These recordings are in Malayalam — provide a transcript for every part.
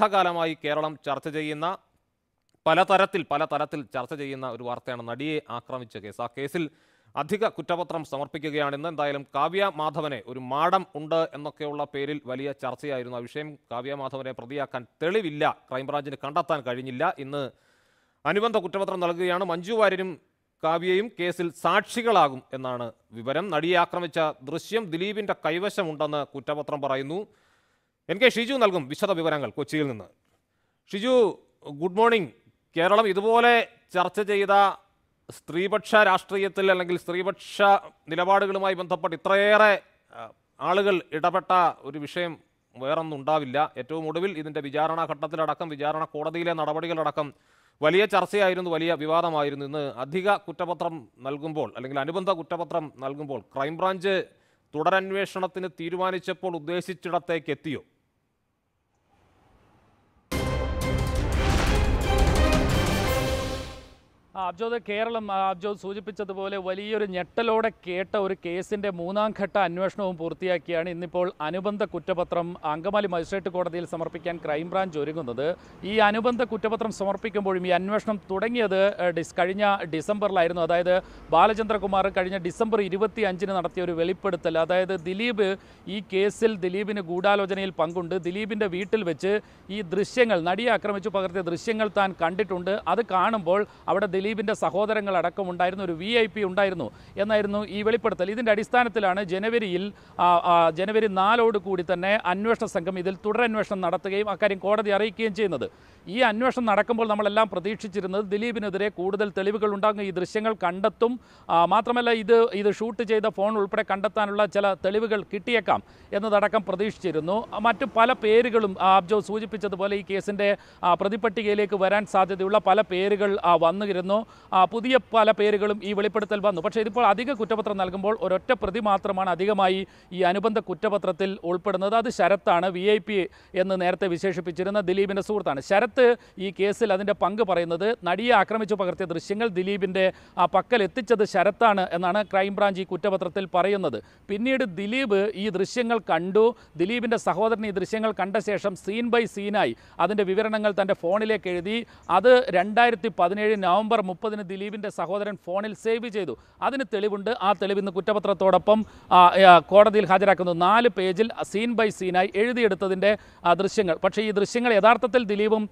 ദീർഘകാലമായി കേരളം ചർച്ച ചെയ്യുന്ന പലതരത്തിൽ പലതരത്തിൽ ചർച്ച ചെയ്യുന്ന ഒരു വാർത്തയാണ് നടിയെ ആക്രമിച്ച കേസ് ആ കേസിൽ അധിക കുറ്റപത്രം സമർപ്പിക്കുകയാണെന്ന് എന്തായാലും കാവ്യ മാധവനെ ഒരു മാടം ഉണ്ട് എന്നൊക്കെയുള്ള പേരിൽ വലിയ ചർച്ചയായിരുന്നു ആ വിഷയം കാവ്യ മാധവനെ പ്രതിയാക്കാൻ തെളിവില്ല ക്രൈംബ്രാഞ്ചിന് കണ്ടെത്താൻ കഴിഞ്ഞില്ല ഇന്ന് അനുബന്ധ കുറ്റപത്രം നൽകുകയാണ് മഞ്ജു വാര്യനും കാവ്യയും കേസിൽ സാക്ഷികളാകും എന്നാണ് വിവരം നടിയെ ആക്രമിച്ച ദൃശ്യം ദിലീപിൻ്റെ കൈവശമുണ്ടെന്ന് കുറ്റപത്രം പറയുന്നു എൻ കെ ഷിജു നൽകും വിശദ വിവരങ്ങൾ കൊച്ചിയിൽ നിന്ന് ഷിജു ഗുഡ് മോർണിംഗ് കേരളം ഇതുപോലെ ചർച്ച ചെയ്ത സ്ത്രീപക്ഷ രാഷ്ട്രീയത്തിൽ അല്ലെങ്കിൽ സ്ത്രീപക്ഷ നിലപാടുകളുമായി ബന്ധപ്പെട്ട് ഇത്രയേറെ ആളുകൾ ഇടപെട്ട ഒരു വിഷയം വേറൊന്നും ഉണ്ടാവില്ല ഏറ്റവും ഒടുവിൽ ഇതിൻ്റെ വിചാരണ ഘട്ടത്തിലടക്കം വിചാരണ കോടതിയിലെ നടപടികളടക്കം വലിയ ചർച്ചയായിരുന്നു വലിയ വിവാദമായിരുന്നു ഇന്ന് അധിക കുറ്റപത്രം നൽകുമ്പോൾ അല്ലെങ്കിൽ അനുബന്ധ കുറ്റപത്രം നൽകുമ്പോൾ ക്രൈംബ്രാഞ്ച് തുടരന്വേഷണത്തിന് തീരുമാനിച്ചപ്പോൾ ഉദ്ദേശിച്ചിടത്തേക്ക് എത്തിയോ അബ്ജോദ് കേരളം അബ്ജോദ് സൂചിപ്പിച്ചതുപോലെ വലിയൊരു ഞെട്ടലോടെ കേട്ട ഒരു കേസിൻ്റെ മൂന്നാം ഘട്ട അന്വേഷണവും പൂർത്തിയാക്കിയാണ് ഇന്നിപ്പോൾ അനുബന്ധ കുറ്റപത്രം അങ്കമാലി മജിസ്ട്രേറ്റ് കോടതിയിൽ സമർപ്പിക്കാൻ ക്രൈംബ്രാഞ്ച് ഒരുങ്ങുന്നത് ഈ അനുബന്ധ കുറ്റപത്രം സമർപ്പിക്കുമ്പോഴും ഈ അന്വേഷണം തുടങ്ങിയത് ഡിസ് കഴിഞ്ഞ ഡിസംബറിലായിരുന്നു അതായത് ബാലചന്ദ്രകുമാർ കഴിഞ്ഞ ഡിസംബർ ഇരുപത്തി അഞ്ചിന് നടത്തിയ ഒരു വെളിപ്പെടുത്തൽ അതായത് ദിലീപ് ഈ കേസിൽ ദിലീപിന് ഗൂഢാലോചനയിൽ പങ്കുണ്ട് ദിലീപിൻ്റെ വീട്ടിൽ വെച്ച് ഈ ദൃശ്യങ്ങൾ നടിയെ ആക്രമിച്ചു പകർത്തിയ ദൃശ്യങ്ങൾ താൻ കണ്ടിട്ടുണ്ട് അത് കാണുമ്പോൾ അവിടെ ദിലീപ് ഷുഹൈബിൻ്റെ സഹോദരങ്ങളടക്കം ഉണ്ടായിരുന്ന ഒരു വി ഐ പി ഉണ്ടായിരുന്നു എന്നായിരുന്നു ഈ വെളിപ്പെടുത്തൽ ഇതിൻ്റെ അടിസ്ഥാനത്തിലാണ് ജനുവരിയിൽ ജനുവരി നാലോട് കൂടി തന്നെ അന്വേഷണ സംഘം ഇതിൽ തുടരന്വേഷണം നടത്തുകയും അക്കാര്യം കോടതി അറിയിക്കുകയും ചെയ്യുന്നത് ഈ അന്വേഷണം നടക്കുമ്പോൾ നമ്മളെല്ലാം പ്രതീക്ഷിച്ചിരുന്നത് ദിലീപിനെതിരെ കൂടുതൽ തെളിവുകൾ ഉണ്ടാകും ഈ ദൃശ്യങ്ങൾ കണ്ടെത്തും മാത്രമല്ല ഇത് ഇത് ഷൂട്ട് ചെയ്ത ഫോൺ ഉൾപ്പെടെ കണ്ടെത്താനുള്ള ചില തെളിവുകൾ കിട്ടിയേക്കാം എന്നതടക്കം പ്രതീക്ഷിച്ചിരുന്നു മറ്റു പല പേരുകളും അബ്ജോ സൂചിപ്പിച്ചതുപോലെ ഈ കേസിൻ്റെ പ്രതിപട്ടികയിലേക്ക് വരാൻ സാധ്യതയുള്ള പല പേരുകൾ വന്നിരുന്നു പുതിയ പല പേരുകളും ഈ വെളിപ്പെടുത്തൽ വന്നു പക്ഷേ ഇതിപ്പോൾ അധിക കുറ്റപത്രം നൽകുമ്പോൾ ഒരൊറ്റ പ്രതി മാത്രമാണ് അധികമായി ഈ അനുബന്ധ കുറ്റപത്രത്തിൽ ഉൾപ്പെടുന്നത് അത് ശരത്താണ് വി ഐ പി എന്ന് നേരത്തെ വിശേഷിപ്പിച്ചിരുന്ന ദിലീപിൻ്റെ സുഹൃത്താണ് ശരത്ത് ഈ കേസിൽ അതിൻ്റെ പങ്ക് പറയുന്നത് നടിയെ ആക്രമിച്ചു പകർത്തിയ ദൃശ്യങ്ങൾ ദിലീപിൻ്റെ ആ പക്കൽ എത്തിച്ചത് ശരത്താണ് എന്നാണ് ക്രൈംബ്രാഞ്ച് ഈ കുറ്റപത്രത്തിൽ പറയുന്നത് പിന്നീട് ദിലീപ് ഈ ദൃശ്യങ്ങൾ കണ്ടു ദിലീപിൻ്റെ സഹോദരൻ ഈ ദൃശ്യങ്ങൾ കണ്ട ശേഷം സീൻ ബൈ സീനായി അതിൻ്റെ വിവരണങ്ങൾ തൻ്റെ ഫോണിലേക്ക് എഴുതി അത് രണ്ടായിരത്തി പതിനേഴ് നവംബർ മുപ്പതിന് ദിലീപിൻ്റെ സഹോദരൻ ഫോണിൽ സേവ് ചെയ്തു അതിന് തെളിവുണ്ട് ആ തെളിവ് ഇന്ന് കുറ്റപത്രത്തോടൊപ്പം കോടതിയിൽ ഹാജരാക്കുന്നു നാല് പേജിൽ സീൻ ബൈ സീനായി എഴുതിയെടുത്തതിൻ്റെ ദൃശ്യങ്ങൾ പക്ഷേ ഈ ദൃശ്യങ്ങൾ യഥാർത്ഥത്തിൽ ദിലീപും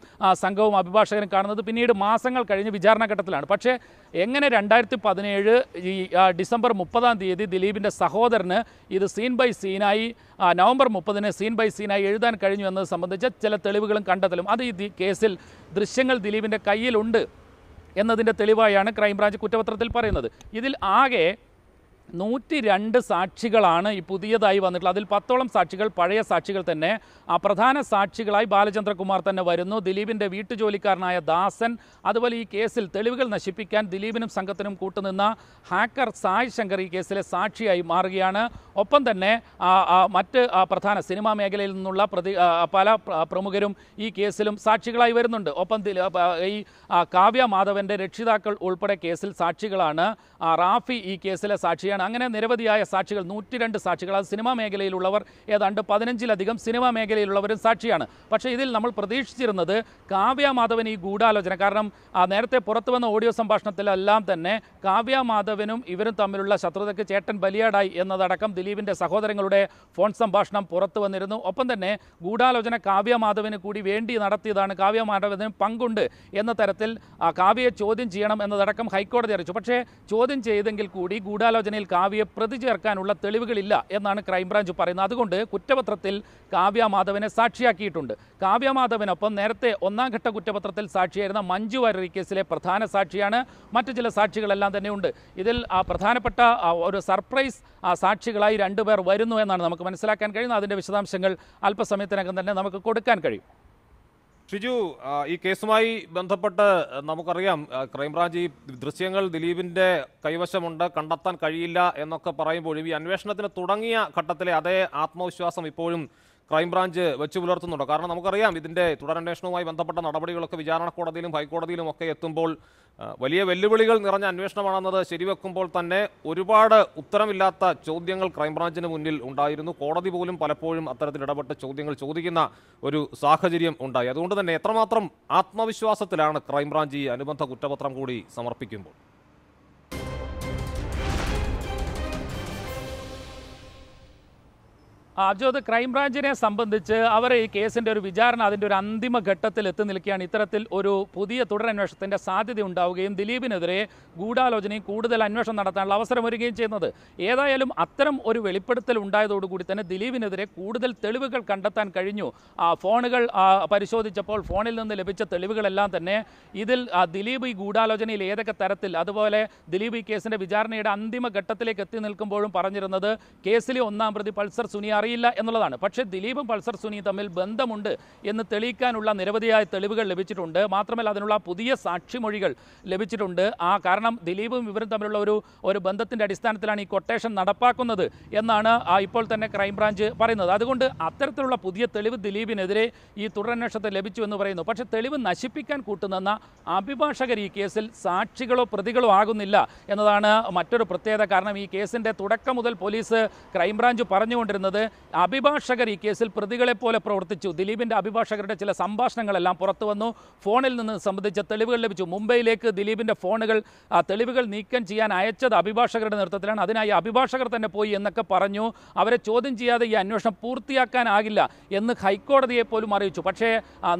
സംഘവും അഭിഭാഷകനും കാണുന്നത് പിന്നീട് മാസങ്ങൾ കഴിഞ്ഞ് ഘട്ടത്തിലാണ് പക്ഷേ എങ്ങനെ രണ്ടായിരത്തി പതിനേഴ് ഈ ഡിസംബർ മുപ്പതാം തീയതി ദിലീപിൻ്റെ സഹോദരന് ഇത് സീൻ ബൈ സീനായി നവംബർ മുപ്പതിന് സീൻ ബൈ സീനായി എഴുതാൻ കഴിഞ്ഞു എന്നത് സംബന്ധിച്ച ചില തെളിവുകളും കണ്ടെത്തലും അത് ഈ കേസിൽ ദൃശ്യങ്ങൾ ദിലീപിൻ്റെ കയ്യിലുണ്ട് എന്നതിൻ്റെ തെളിവായാണ് ക്രൈംബ്രാഞ്ച് കുറ്റപത്രത്തിൽ പറയുന്നത് ഇതിൽ ആകെ നൂറ്റി രണ്ട് സാക്ഷികളാണ് ഈ പുതിയതായി വന്നിട്ടുള്ളത് അതിൽ പത്തോളം സാക്ഷികൾ പഴയ സാക്ഷികൾ തന്നെ ആ പ്രധാന സാക്ഷികളായി ബാലചന്ദ്രകുമാർ തന്നെ വരുന്നു ദിലീപിൻ്റെ വീട്ടുജോലിക്കാരനായ ദാസൻ അതുപോലെ ഈ കേസിൽ തെളിവുകൾ നശിപ്പിക്കാൻ ദിലീപിനും സംഘത്തിനും കൂട്ടുനിന്ന ഹാക്കർ സായ് ശങ്കർ ഈ കേസിലെ സാക്ഷിയായി മാറുകയാണ് ഒപ്പം തന്നെ മറ്റ് പ്രധാന സിനിമാ മേഖലയിൽ നിന്നുള്ള പ്രതി പല പ്രമുഖരും ഈ കേസിലും സാക്ഷികളായി വരുന്നുണ്ട് ഒപ്പം ഈ കാവ്യ മാധവൻ്റെ രക്ഷിതാക്കൾ ഉൾപ്പെടെ കേസിൽ സാക്ഷികളാണ് റാഫി ഈ കേസിലെ സാക്ഷിയാണ് തന്നെയാണ് അങ്ങനെ നിരവധിയായ സാക്ഷികൾ രണ്ട് സാക്ഷികൾ അത് സിനിമാ മേഖലയിലുള്ളവർ ഏതാണ്ട് പതിനഞ്ചിലധികം സിനിമാ മേഖലയിലുള്ളവരും സാക്ഷിയാണ് പക്ഷേ ഇതിൽ നമ്മൾ പ്രതീക്ഷിച്ചിരുന്നത് കാവ്യ മാധവൻ ഈ ഗൂഢാലോചന കാരണം നേരത്തെ പുറത്തു വന്ന ഓഡിയോ സംഭാഷണത്തിലെല്ലാം തന്നെ കാവ്യ മാധവനും ഇവരും തമ്മിലുള്ള ശത്രുതയ്ക്ക് ചേട്ടൻ ബലിയാടായി എന്നതടക്കം ദിലീപിൻ്റെ സഹോദരങ്ങളുടെ ഫോൺ സംഭാഷണം പുറത്തു വന്നിരുന്നു ഒപ്പം തന്നെ ഗൂഢാലോചന കാവ്യ മാധവന് കൂടി വേണ്ടി നടത്തിയതാണ് കാവ്യ മാധവനും പങ്കുണ്ട് എന്ന തരത്തിൽ കാവ്യയെ ചോദ്യം ചെയ്യണം എന്നതടക്കം ഹൈക്കോടതി അറിയിച്ചു പക്ഷേ ചോദ്യം ചെയ്തെങ്കിൽ കൂടി ഗൂഢാലോചനയിൽ കാവ്യയെ പ്രതി ചേർക്കാനുള്ള തെളിവുകളില്ല എന്നാണ് ക്രൈംബ്രാഞ്ച് പറയുന്നത് അതുകൊണ്ട് കുറ്റപത്രത്തിൽ കാവ്യ മാധവനെ സാക്ഷിയാക്കിയിട്ടുണ്ട് കാവ്യ മാധവനൊപ്പം നേരത്തെ ഒന്നാം ഘട്ട കുറ്റപത്രത്തിൽ സാക്ഷിയായിരുന്ന മഞ്ജു വാരി കേസിലെ പ്രധാന സാക്ഷിയാണ് മറ്റു ചില സാക്ഷികളെല്ലാം തന്നെയുണ്ട് ഇതിൽ ആ പ്രധാനപ്പെട്ട ഒരു സർപ്രൈസ് സാക്ഷികളായി രണ്ടുപേർ വരുന്നു എന്നാണ് നമുക്ക് മനസ്സിലാക്കാൻ കഴിയുന്നത് അതിൻ്റെ വിശദാംശങ്ങൾ അല്പസമയത്തിനകം തന്നെ നമുക്ക് കൊടുക്കാൻ കഴിയും ഷിജു ഈ കേസുമായി ബന്ധപ്പെട്ട് നമുക്കറിയാം ക്രൈംബ്രാഞ്ച് ഈ ദൃശ്യങ്ങൾ ദിലീപിന്റെ കൈവശമുണ്ട് കണ്ടെത്താൻ കഴിയില്ല എന്നൊക്കെ പറയുമ്പോഴും ഈ അന്വേഷണത്തിന് തുടങ്ങിയ ഘട്ടത്തിലെ അതേ ആത്മവിശ്വാസം ഇപ്പോഴും ക്രൈംബ്രാഞ്ച് വെച്ച് പുലർത്തുന്നുണ്ടോ കാരണം നമുക്കറിയാം ഇതിൻ്റെ തുടരന്വേഷണവുമായി ബന്ധപ്പെട്ട നടപടികളൊക്കെ വിചാരണ കോടതിയിലും ഹൈക്കോടതിയിലും ഒക്കെ എത്തുമ്പോൾ വലിയ വെല്ലുവിളികൾ നിറഞ്ഞ അന്വേഷണമാണെന്നത് ശരിവെക്കുമ്പോൾ തന്നെ ഒരുപാട് ഉത്തരമില്ലാത്ത ചോദ്യങ്ങൾ ക്രൈംബ്രാഞ്ചിന് മുന്നിൽ ഉണ്ടായിരുന്നു കോടതി പോലും പലപ്പോഴും അത്തരത്തിൽ ഇടപെട്ട് ചോദ്യങ്ങൾ ചോദിക്കുന്ന ഒരു സാഹചര്യം ഉണ്ടായി അതുകൊണ്ട് തന്നെ എത്രമാത്രം ആത്മവിശ്വാസത്തിലാണ് ക്രൈംബ്രാഞ്ച് ഈ അനുബന്ധ കുറ്റപത്രം കൂടി സമർപ്പിക്കുമ്പോൾ അബ്ജോത് ക്രൈംബ്രാഞ്ചിനെ സംബന്ധിച്ച് അവർ ഈ കേസിൻ്റെ ഒരു വിചാരണ അതിൻ്റെ ഒരു അന്തിമ ഘട്ടത്തിൽ എത്തി നിൽക്കുകയാണ് ഇത്തരത്തിൽ ഒരു പുതിയ തുടരന്വേഷണത്തിൻ്റെ സാധ്യത ഉണ്ടാവുകയും ദിലീപിനെതിരെ ഗൂഢാലോചനയും കൂടുതൽ അന്വേഷണം നടത്താനുള്ള അവസരം ഒരുക്കുകയും ചെയ്യുന്നത് ഏതായാലും അത്തരം ഒരു വെളിപ്പെടുത്തൽ ഉണ്ടായതോടുകൂടി തന്നെ ദിലീപിനെതിരെ കൂടുതൽ തെളിവുകൾ കണ്ടെത്താൻ കഴിഞ്ഞു ഫോണുകൾ പരിശോധിച്ചപ്പോൾ ഫോണിൽ നിന്ന് ലഭിച്ച തെളിവുകളെല്ലാം തന്നെ ഇതിൽ ദിലീപ് ഈ ഗൂഢാലോചനയിൽ ഏതൊക്കെ തരത്തിൽ അതുപോലെ ദിലീപ് ഈ കേസിൻ്റെ വിചാരണയുടെ അന്തിമ ഘട്ടത്തിലേക്ക് എത്തി നിൽക്കുമ്പോഴും പറഞ്ഞിരുന്നത് കേസിലെ ഒന്നാം പ്രതി പൾസർ സുനിയാറി അറിയില്ല എന്നുള്ളതാണ് പക്ഷേ ദിലീപും പൾസർ സുനി തമ്മിൽ ബന്ധമുണ്ട് എന്ന് തെളിയിക്കാനുള്ള നിരവധിയായ തെളിവുകൾ ലഭിച്ചിട്ടുണ്ട് മാത്രമല്ല അതിനുള്ള പുതിയ സാക്ഷിമൊഴികൾ ലഭിച്ചിട്ടുണ്ട് ആ കാരണം ദിലീപും ഇവരും തമ്മിലുള്ള ഒരു ഒരു ബന്ധത്തിൻ്റെ അടിസ്ഥാനത്തിലാണ് ഈ കൊട്ടേഷൻ നടപ്പാക്കുന്നത് എന്നാണ് ഇപ്പോൾ തന്നെ ക്രൈംബ്രാഞ്ച് പറയുന്നത് അതുകൊണ്ട് അത്തരത്തിലുള്ള പുതിയ തെളിവ് ദിലീപിനെതിരെ ഈ തുടരന്വേഷണത്തെ ലഭിച്ചു എന്ന് പറയുന്നു പക്ഷേ തെളിവ് നശിപ്പിക്കാൻ കൂട്ടുനിന്ന അഭിഭാഷകർ ഈ കേസിൽ സാക്ഷികളോ പ്രതികളോ ആകുന്നില്ല എന്നതാണ് മറ്റൊരു പ്രത്യേകത കാരണം ഈ കേസിൻ്റെ തുടക്കം മുതൽ പോലീസ് ക്രൈംബ്രാഞ്ച് പറഞ്ഞുകൊണ്ടിരുന്നത് അഭിഭാഷകർ ഈ കേസിൽ പ്രതികളെപ്പോലെ പ്രവർത്തിച്ചു ദിലീപിൻ്റെ അഭിഭാഷകരുടെ ചില സംഭാഷണങ്ങളെല്ലാം പുറത്തു വന്നു ഫോണിൽ നിന്ന് സംബന്ധിച്ച തെളിവുകൾ ലഭിച്ചു മുംബൈയിലേക്ക് ദിലീപിൻ്റെ ഫോണുകൾ ആ തെളിവുകൾ നീക്കം ചെയ്യാൻ അയച്ചത് അഭിഭാഷകരുടെ നേതൃത്വത്തിലാണ് അതിനായി അഭിഭാഷകർ തന്നെ പോയി എന്നൊക്കെ പറഞ്ഞു അവരെ ചോദ്യം ചെയ്യാതെ ഈ അന്വേഷണം പൂർത്തിയാക്കാനാകില്ല എന്ന് ഹൈക്കോടതിയെ പോലും അറിയിച്ചു പക്ഷേ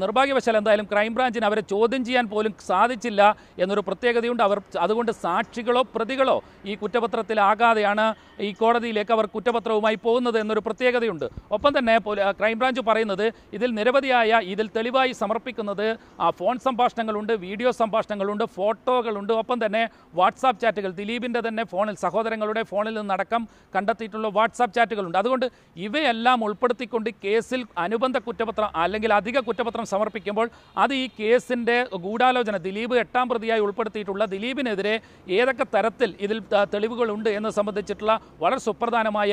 നിർഭാഗ്യവശാൽ എന്തായാലും ക്രൈംബ്രാഞ്ചിന് അവരെ ചോദ്യം ചെയ്യാൻ പോലും സാധിച്ചില്ല എന്നൊരു പ്രത്യേകതയുണ്ട് അവർ അതുകൊണ്ട് സാക്ഷികളോ പ്രതികളോ ഈ കുറ്റപത്രത്തിലാകാതെയാണ് ഈ കോടതിയിലേക്ക് അവർ കുറ്റപത്രവുമായി പോകുന്നത് എന്നൊരു പ്രത്യേക പ്രത്യേകതയുണ്ട് ഒപ്പം തന്നെ ക്രൈംബ്രാഞ്ച് പറയുന്നത് ഇതിൽ നിരവധിയായ ഇതിൽ തെളിവായി സമർപ്പിക്കുന്നത് ഫോൺ സംഭാഷണങ്ങളുണ്ട് വീഡിയോ സംഭാഷണങ്ങളുണ്ട് ഫോട്ടോകളുണ്ട് ഒപ്പം തന്നെ വാട്സാപ്പ് ചാറ്റുകൾ ദിലീപിൻ്റെ തന്നെ ഫോണിൽ സഹോദരങ്ങളുടെ ഫോണിൽ നിന്നടക്കം കണ്ടെത്തിയിട്ടുള്ള വാട്സാപ്പ് ചാറ്റുകളുണ്ട് അതുകൊണ്ട് ഇവയെല്ലാം ഉൾപ്പെടുത്തിക്കൊണ്ട് കേസിൽ അനുബന്ധ കുറ്റപത്രം അല്ലെങ്കിൽ അധിക കുറ്റപത്രം സമർപ്പിക്കുമ്പോൾ അത് ഈ കേസിൻ്റെ ഗൂഢാലോചന ദിലീപ് എട്ടാം പ്രതിയായി ഉൾപ്പെടുത്തിയിട്ടുള്ള ദിലീപിനെതിരെ ഏതൊക്കെ തരത്തിൽ ഇതിൽ തെളിവുകളുണ്ട് എന്ന് സംബന്ധിച്ചിട്ടുള്ള വളരെ സുപ്രധാനമായ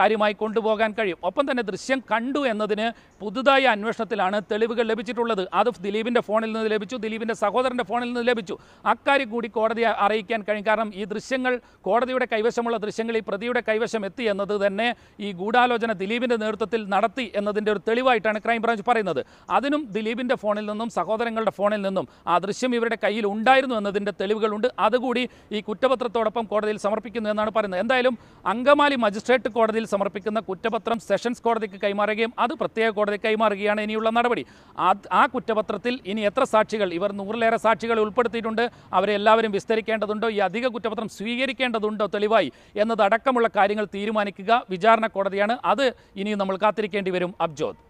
കാര്യമായി കൊണ്ടുപോകാൻ കഴിയും ഒപ്പം തന്നെ ദൃശ്യം കണ്ടു എന്നതിന് പുതുതായ അന്വേഷണത്തിലാണ് തെളിവുകൾ ലഭിച്ചിട്ടുള്ളത് അത് ദിലീപിൻ്റെ ഫോണിൽ നിന്ന് ലഭിച്ചു ദിലീപിൻ്റെ സഹോദരൻ്റെ ഫോണിൽ നിന്ന് ലഭിച്ചു അക്കാര്യം കൂടി കോടതിയെ അറിയിക്കാൻ കഴിയും കാരണം ഈ ദൃശ്യങ്ങൾ കോടതിയുടെ കൈവശമുള്ള ദൃശ്യങ്ങൾ ഈ പ്രതിയുടെ കൈവശം എത്തി എന്നത് തന്നെ ഈ ഗൂഢാലോചന ദിലീപിൻ്റെ നേതൃത്വത്തിൽ നടത്തി എന്നതിൻ്റെ ഒരു തെളിവായിട്ടാണ് ക്രൈംബ്രാഞ്ച് പറയുന്നത് അതിനും ദിലീപിൻ്റെ ഫോണിൽ നിന്നും സഹോദരങ്ങളുടെ ഫോണിൽ നിന്നും ആ ദൃശ്യം ഇവരുടെ കയ്യിൽ ഉണ്ടായിരുന്നു എന്നതിൻ്റെ തെളിവുകളുണ്ട് അതുകൂടി ഈ കുറ്റപത്രത്തോടൊപ്പം കോടതിയിൽ സമർപ്പിക്കുന്നു എന്നാണ് പറയുന്നത് എന്തായാലും അങ്കമാലി മജിസ്ട്രേറ്റ് കോടതിയിൽ സമർപ്പിക്കുന്ന കുറ്റപത്രം കുറ്റപത്രം സെഷൻസ് കോടതിക്ക് കൈമാറുകയും അത് പ്രത്യേക കോടതിക്ക് കൈമാറുകയാണ് ഇനിയുള്ള നടപടി ആ കുറ്റപത്രത്തിൽ ഇനി എത്ര സാക്ഷികൾ ഇവർ നൂറിലേറെ സാക്ഷികൾ ഉൾപ്പെടുത്തിയിട്ടുണ്ട് അവരെ എല്ലാവരും വിസ്തരിക്കേണ്ടതുണ്ടോ ഈ അധിക കുറ്റപത്രം സ്വീകരിക്കേണ്ടതുണ്ടോ തെളിവായി എന്നതടക്കമുള്ള കാര്യങ്ങൾ തീരുമാനിക്കുക വിചാരണ കോടതിയാണ് അത് ഇനിയും നമ്മൾ കാത്തിരിക്കേണ്ടി വരും അബ്ജോദ്